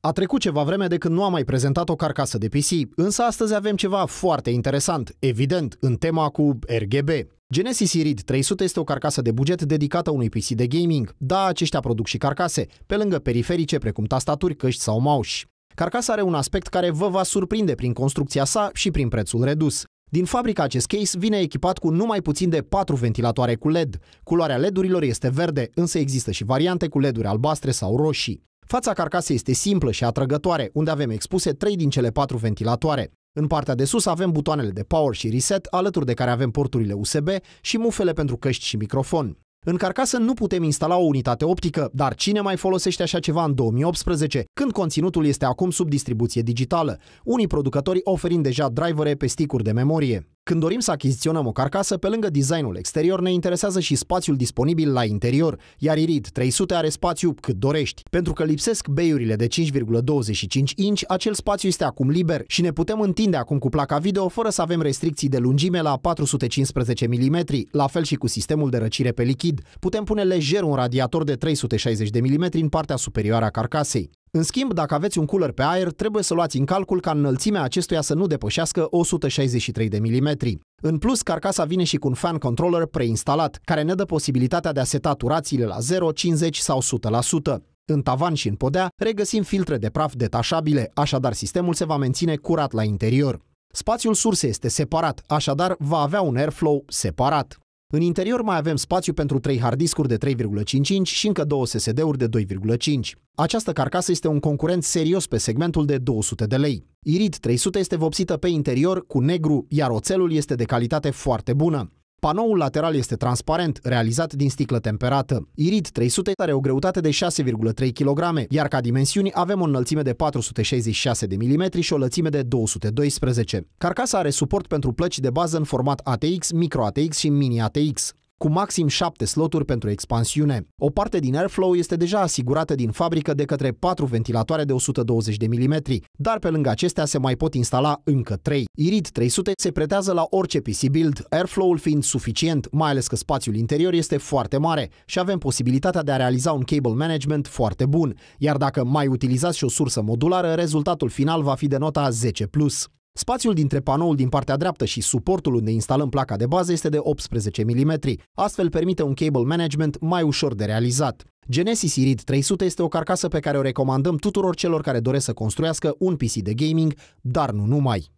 A trecut ceva vreme de când nu am mai prezentat o carcasă de PC, însă astăzi avem ceva foarte interesant, evident, în tema cu RGB. Genesis Irid 300 este o carcasă de buget dedicată unui PC de gaming. Da, aceștia produc și carcase, pe lângă periferice precum tastaturi, căști sau mouse. Carcasa are un aspect care vă va surprinde prin construcția sa și prin prețul redus. Din fabrica acest case vine echipat cu numai puțin de 4 ventilatoare cu LED. Culoarea LED-urilor este verde, însă există și variante cu LED-uri albastre sau roșii. Fața carcasei este simplă și atrăgătoare, unde avem expuse 3 din cele 4 ventilatoare. În partea de sus avem butoanele de power și reset, alături de care avem porturile USB și mufele pentru căști și microfon. În carcasă nu putem instala o unitate optică, dar cine mai folosește așa ceva în 2018, când conținutul este acum sub distribuție digitală, unii producători oferind deja drivere pe sticuri de memorie. Când dorim să achiziționăm o carcasă, pe lângă designul exterior, ne interesează și spațiul disponibil la interior, iar Irid 300 are spațiu cât dorești. Pentru că lipsesc beiurile de 5,25 inch, acel spațiu este acum liber și ne putem întinde acum cu placa video fără să avem restricții de lungime la 415 mm, la fel și cu sistemul de răcire pe lichid. Putem pune lejer un radiator de 360 mm în partea superioară a carcasei. În schimb, dacă aveți un cooler pe aer, trebuie să luați în calcul ca înălțimea acestuia să nu depășească 163 de mm. În plus, carcasa vine și cu un fan controller preinstalat, care ne dă posibilitatea de a seta turațiile la 0, 50 sau 100%. În tavan și în podea regăsim filtre de praf detașabile, așadar sistemul se va menține curat la interior. Spațiul surse este separat, așadar va avea un airflow separat. În interior mai avem spațiu pentru 3 hardiscuri de 3,55 și încă 2 SSD-uri de 2,5. Această carcasă este un concurent serios pe segmentul de 200 de lei. Irid 300 este vopsită pe interior cu negru, iar oțelul este de calitate foarte bună. Panoul lateral este transparent, realizat din sticlă temperată. Irid 300 are o greutate de 6,3 kg, iar ca dimensiuni avem o înălțime de 466 de mm și o lățime de 212. Carcasa are suport pentru plăci de bază în format ATX, micro ATX și mini ATX cu maxim 7 sloturi pentru expansiune. O parte din airflow este deja asigurată din fabrică de către 4 ventilatoare de 120 de mm, dar pe lângă acestea se mai pot instala încă 3. Irid 300 se pretează la orice PC build, airflow-ul fiind suficient, mai ales că spațiul interior este foarte mare și avem posibilitatea de a realiza un cable management foarte bun, iar dacă mai utilizați și o sursă modulară, rezultatul final va fi de nota 10+. Spațiul dintre panoul din partea dreaptă și suportul unde instalăm placa de bază este de 18 mm, astfel permite un cable management mai ușor de realizat. Genesis Irid 300 este o carcasă pe care o recomandăm tuturor celor care doresc să construiască un PC de gaming, dar nu numai.